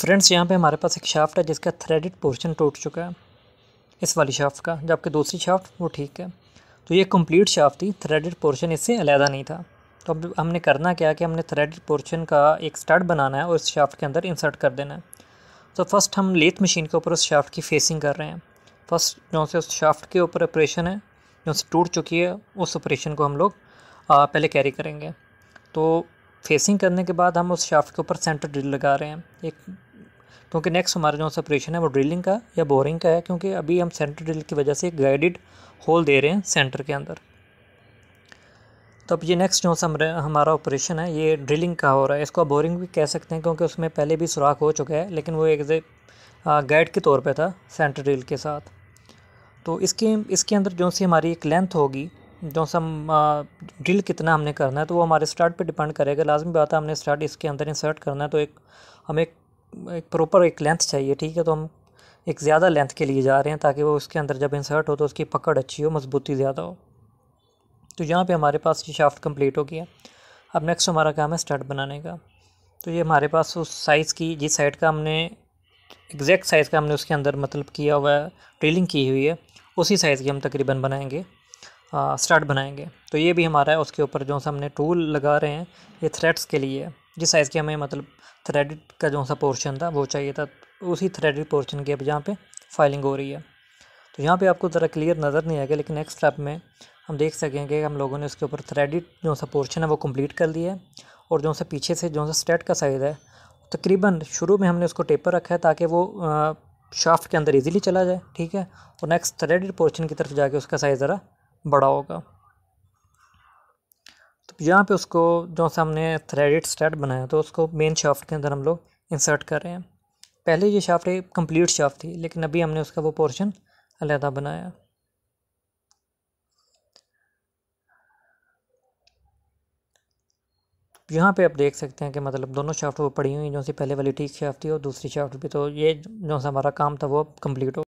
friends यहाँ पे हमारे पास एक शाफ्ट है जिसका थ्रेडेड पोर्शन टूट चुका है इस वाली शाफ्ट का जबकि दूसरी शाफ्ट वो ठीक है तो ये कंप्लीट शाफ्ट थी थ्रेडेड पोर्शन इससे अलहदा नहीं था तो अब हमने करना क्या कि हमने थ्रेडेड पोर्शन का एक स्टार्ट बनाना है और इस शाफ्ट के अंदर इंसर्ट कर देना है तो फर्स्ट हम लेथ मशीन के ऊपर उस शाफ्ट की फेसिंग कर रहे हैं फर्स्ट जो से उस शाफ्ट के ऊपर ऑपरेशन है जो से टूट चुकी है उस ऑपरेशन को हम लोग पहले कैरी करेंगे तो फेसिंग करने के बाद हम उस शाफ्ट के ऊपर सेंटर ड्रिल लगा रहे हैं एक क्योंकि नेक्स्ट हमारा जो ऑपरेशन है वो ड्रिलिंग का या बोरिंग का है क्योंकि अभी हम सेंटर ड्रिल की वजह से एक गाइडेड होल दे रहे हैं सेंटर के अंदर तो अब ये नेक्स्ट जो हमारा ऑपरेशन है ये ड्रिलिंग का हो रहा है इसको बोरिंग भी कह सकते हैं क्योंकि उसमें पहले भी सुराख हो चुका है लेकिन वो एक गाइड के तौर पर था सेंटर ड्रिल के साथ तो इसके इसके अंदर जो सी हमारी एक लेंथ होगी जो हम ड्रिल कितना हमने करना है तो वो हमारे स्टार्ट पे डिपेंड करेगा लाजमी बात है हमने स्टार्ट इसके अंदर इंसर्ट करना है तो एक हमें एक प्रॉपर एक लेंथ चाहिए ठीक है तो हम एक ज़्यादा लेंथ के लिए जा रहे हैं ताकि वो उसके अंदर जब इंसर्ट हो तो उसकी पकड़ अच्छी हो मजबूती ज़्यादा हो तो यहाँ पर हमारे पास ये शाफ्ट कम्प्लीट हो गया अब नेक्स्ट हमारा काम है स्टार्ट बनाने का तो ये हमारे पास उस साइज़ की जिस साइड का हमने एग्जैक्ट साइज़ का हमने उसके अंदर मतलब किया हुआ है ड्रिलिंग की हुई है उसी साइज़ की हम तकरीबन बनाएंगे स्टार्ट बनाएंगे तो ये भी हमारा है उसके ऊपर जो सा हमने टूल लगा रहे हैं ये थ्रेड्स के लिए जिस साइज़ के हमें मतलब थ्रेडिट का जो सा पोर्शन था वो चाहिए था उसी थ्रेडिट पोर्शन की अब यहाँ पर फाइलिंग हो रही है तो यहाँ पे आपको ज़रा क्लियर नज़र नहीं आएगा लेकिन नेक्स्ट स्टेप में हम देख सकेंगे हम लोगों ने उसके ऊपर थ्रेडिट जो सा पोर्शन है वो कम्प्लीट कर दिया है और जो सा पीछे से जो सा स्टेट का साइज़ है तकरीबन तो शुरू में हमने उसको टेपर रखा है ताकि वो शाफ्ट के अंदर इजीली चला जाए ठीक है और नेक्स्ट थ्रेडेड पोर्शन की तरफ जाके उसका साइज़ ज़रा बड़ा होगा तो यहाँ पे उसको जो से हमने थ्रेडेड स्टेट बनाया तो उसको मेन शाफ्ट के अंदर हम लोग इंसर्ट कर रहे हैं पहले ये शाफ्ट एक कम्प्लीट शाफ्ट थी लेकिन अभी हमने उसका वो पोर्शन अलहदा बनाया यहाँ पे आप देख सकते हैं कि मतलब दोनों शाफ्ट वो पड़ी हुई जो सी पहले वाली ठीक शाफ्ट थी और दूसरी शाफ्ट भी तो ये जो सा हमारा काम था वो कंप्लीट हो